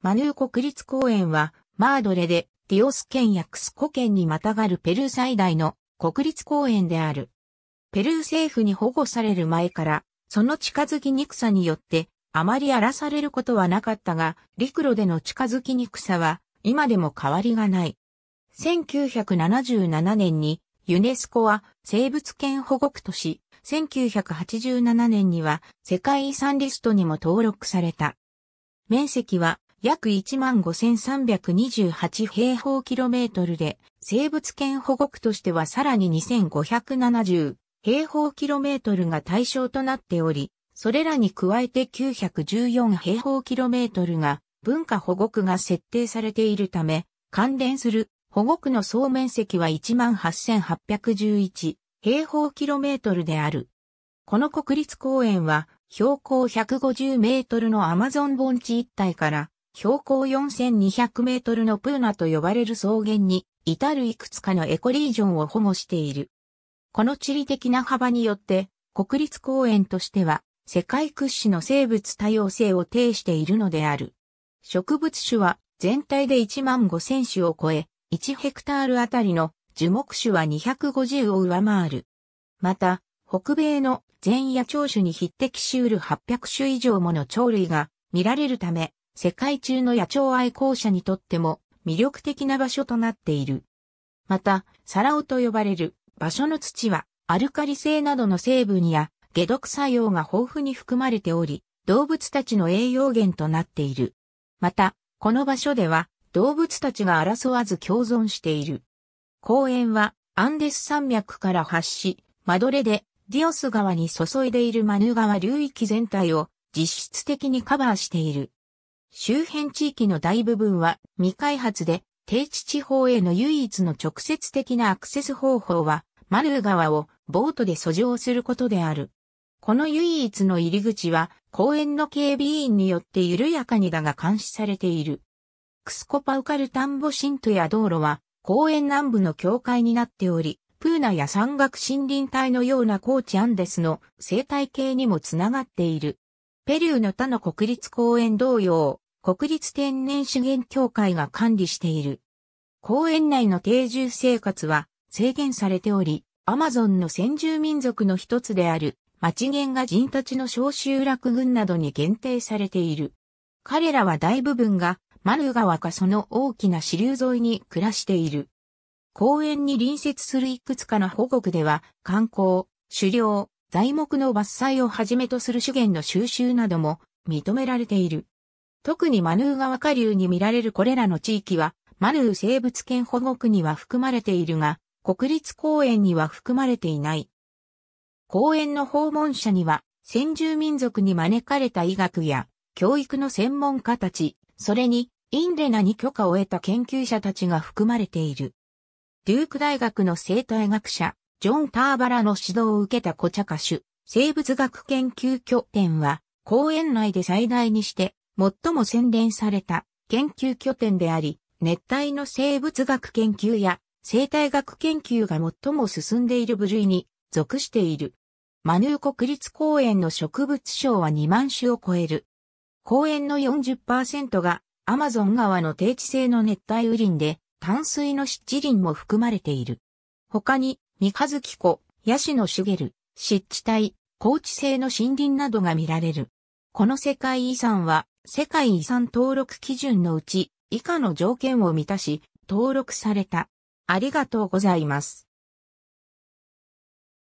マヌー国立公園は、マードレで、ディオス県やクスコ県にまたがるペルー最大の国立公園である。ペルー政府に保護される前から、その近づきにくさによって、あまり荒らされることはなかったが、陸路での近づきにくさは、今でも変わりがない。1977年に、ユネスコは生物圏保護区とし、1987年には世界遺産リストにも登録された。面積は約15,328平方キロメートルで、生物圏保護区としてはさらに2,570平方キロメートルが対象となっており、それらに加えて914平方キロメートルが文化保護区が設定されているため、関連する保護区の総面積は18,811平方キロメートルである。この国立公園は標高150メートルのアマゾン盆地一帯から標高4200メートルのプーナと呼ばれる草原に、至るいくつかのエコリージョンを保護している。この地理的な幅によって、国立公園としては、世界屈指の生物多様性を呈しているのである。植物種は全体で1万5000種を超え、1ヘクタールあたりの樹木種は250を上回る。また、北米の前野鳥種に匹敵しうる800種以上もの鳥類が見られるため、世界中の野鳥愛好者にとっても魅力的な場所となっている。また、サラオと呼ばれる場所の土はアルカリ性などの成分や解毒作用が豊富に含まれており、動物たちの栄養源となっている。また、この場所では動物たちが争わず共存している。公園はアンデス山脈から発し、マドレでディオス川に注いでいるマヌ川流域全体を実質的にカバーしている。周辺地域の大部分は未開発で、低地地方への唯一の直接的なアクセス方法は、マルー川をボートで遡上することである。この唯一の入り口は公園の警備員によって緩やかにだが監視されている。クスコパウカル田んぼン都や道路は公園南部の境界になっており、プーナや山岳森林帯のような高地アンデスの生態系にもつながっている。ペルーの他の国立公園同様、国立天然資源協会が管理している。公園内の定住生活は制限されており、アマゾンの先住民族の一つである、町チが人たちの小集落群などに限定されている。彼らは大部分がマル川かその大きな支流沿いに暮らしている。公園に隣接するいくつかの保護区では、観光、狩猟、材木の伐採をはじめとする資源の収集なども認められている。特にマヌー川下流に見られるこれらの地域は、マヌー生物圏保護区には含まれているが、国立公園には含まれていない。公園の訪問者には、先住民族に招かれた医学や教育の専門家たち、それにインレナに許可を得た研究者たちが含まれている。デューク大学の生態学者、ジョン・ターバラの指導を受けたコチャカ種、生物学研究拠点は、公園内で最大にして、最も洗練された研究拠点であり、熱帯の生物学研究や生態学研究が最も進んでいる部類に属している。マヌー国立公園の植物賞は2万種を超える。公園の40%がアマゾン川の低地性の熱帯雨林で、淡水の湿地林も含まれている。他に三日月湖、ヤシの茂る、湿地帯、高地性の森林などが見られる。この世界遺産は、世界遺産登録基準のうち、以下の条件を満たし、登録された。ありがとうございます。